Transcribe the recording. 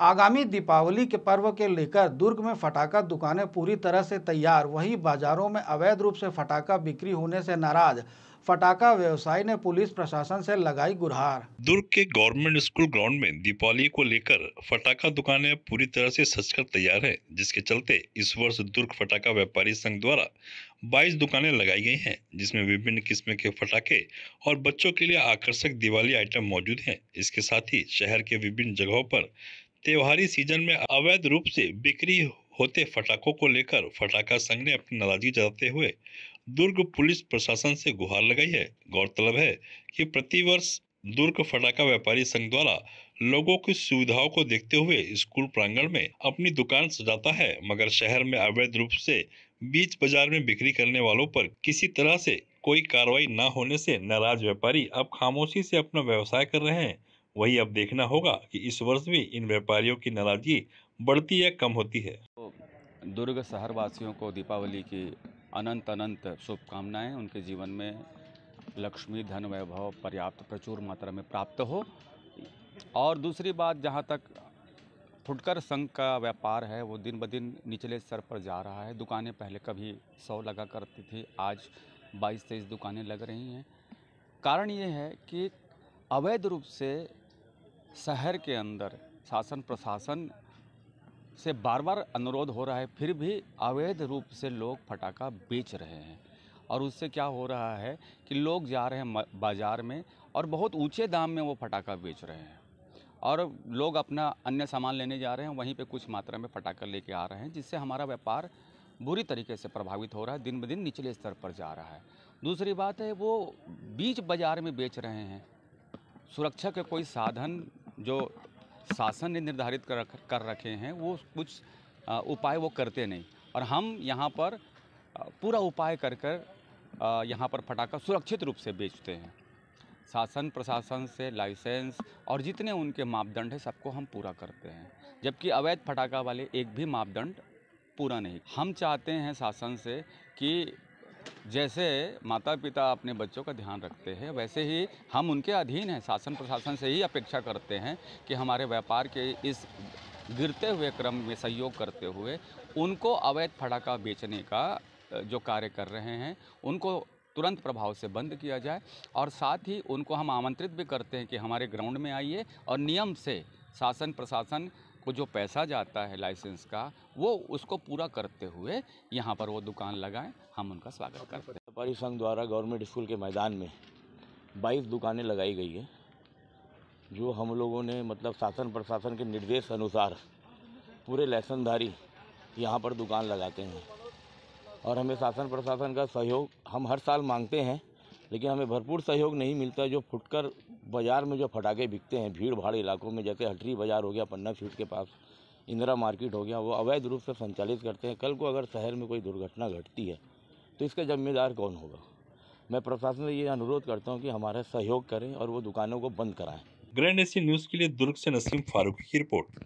आगामी दीपावली के पर्व के लेकर दुर्ग में फटाखा दुकानें पूरी तरह से तैयार वहीं बाजारों में अवैध रूप से फटाखा बिक्री होने से नाराज फटाखा व्यवसायी ने पुलिस प्रशासन से लगाई गुहार दुर्ग के गवर्नमेंट स्कूल ग्राउंड में दीपावली को लेकर फटाखा दुकानें पूरी तरह से सजकर तैयार है जिसके चलते इस वर्ष दुर्ग फटाखा व्यापारी संघ द्वारा 22 दुकानें लगाई गई हैं जिसमें विभिन्न किस्म के फटाखे और बच्चों के लिए आकर्षक दिवाली आइटम मौजूद हैं इसके साथ ही शहर के विभिन्न जगहों पर त्योहारी सीजन में अवैध रूप से बिक्री होते फटाखों को लेकर फटाखा संघ ने अपनी नाराजगी जताते हुए दुर्ग पुलिस प्रशासन से गुहार लगाई है गौरतलब है कि प्रतिवर्ष दुर्ग फटाखा व्यापारी संघ द्वारा लोगों की सुविधाओं को देखते हुए स्कूल प्रांगण में अपनी दुकान सजाता है मगर शहर में अवैध रूप से बीच बाजार में बिक्री करने वालों पर किसी तरह से कोई कार्रवाई न होने से नाराज व्यापारी अब खामोशी से अपना व्यवसाय कर रहे हैं वही अब देखना होगा कि इस वर्ष भी इन व्यापारियों की नाराजगी बढ़ती या कम होती है तो दुर्ग शहरवासियों को दीपावली की अनंत अनंत शुभकामनाएं उनके जीवन में लक्ष्मी धन वैभव पर्याप्त प्रचुर मात्रा में प्राप्त हो और दूसरी बात जहाँ तक फुटकर संघ का व्यापार है वो दिन ब दिन निचले स्तर पर जा रहा है दुकानें पहले कभी सौ लगा करती थी आज बाईस तेईस दुकानें लग रही हैं कारण ये है कि अवैध रूप से शहर के अंदर शासन प्रशासन से बार बार अनुरोध हो रहा है फिर भी अवैध रूप से लोग फटाखा बेच रहे हैं और उससे क्या हो रहा है कि लोग जा रहे हैं बाज़ार में और बहुत ऊंचे दाम में वो फटाखा बेच रहे हैं और लोग अपना अन्य सामान लेने जा रहे हैं वहीं पे कुछ मात्रा में फटाखा लेके आ रहे हैं जिससे हमारा व्यापार बुरी तरीके से प्रभावित हो रहा है दिन ब दिन निचले स्तर पर जा रहा है दूसरी बात है वो बीच बाज़ार में बेच रहे हैं सुरक्षा के कोई साधन जो शासन ने निर्धारित कर रख कर रखे हैं वो कुछ उपाय वो करते नहीं और हम यहाँ पर पूरा उपाय कर कर यहाँ पर फटाखा सुरक्षित रूप से बेचते हैं शासन प्रशासन से लाइसेंस और जितने उनके मापदंड हैं सबको हम पूरा करते हैं जबकि अवैध फटाखा वाले एक भी मापदंड पूरा नहीं हम चाहते हैं शासन से कि जैसे माता पिता अपने बच्चों का ध्यान रखते हैं वैसे ही हम उनके अधीन हैं शासन प्रशासन से ही अपेक्षा करते हैं कि हमारे व्यापार के इस गिरते हुए क्रम में सहयोग करते हुए उनको अवैध फटाका बेचने का जो कार्य कर रहे हैं उनको तुरंत प्रभाव से बंद किया जाए और साथ ही उनको हम आमंत्रित भी करते हैं कि हमारे ग्राउंड में आइए और नियम से शासन प्रशासन को जो पैसा जाता है लाइसेंस का वो उसको पूरा करते हुए यहाँ पर वो दुकान लगाएं हम उनका स्वागत करते हैं व्यापारी संघ द्वारा गवर्नमेंट स्कूल के मैदान में बाईस दुकानें लगाई गई है जो हम लोगों ने मतलब शासन प्रशासन के निर्देश अनुसार पूरे लाइसेंसधारी यहाँ पर दुकान लगाते हैं और हमें शासन प्रशासन का सहयोग हम हर साल मांगते हैं लेकिन हमें भरपूर सहयोग नहीं मिलता जो फुटकर बाज़ार में जो फटाखे बिकते हैं भीड़ भाड़ इलाकों में जैसे हटरी बाज़ार हो गया पन्ना फीट के पास इंदिरा मार्केट हो गया वो अवैध रूप से संचालित करते हैं कल को अगर शहर में कोई दुर्घटना घटती है तो इसका जिम्मेदार कौन होगा मैं प्रशासन से ये अनुरोध करता हूँ कि हमारा सहयोग करें और वो दुकानों को बंद कराएं ग्रैंड एशियन न्यूज़ के लिए दुर्ग से नसीम फारूक की रिपोर्ट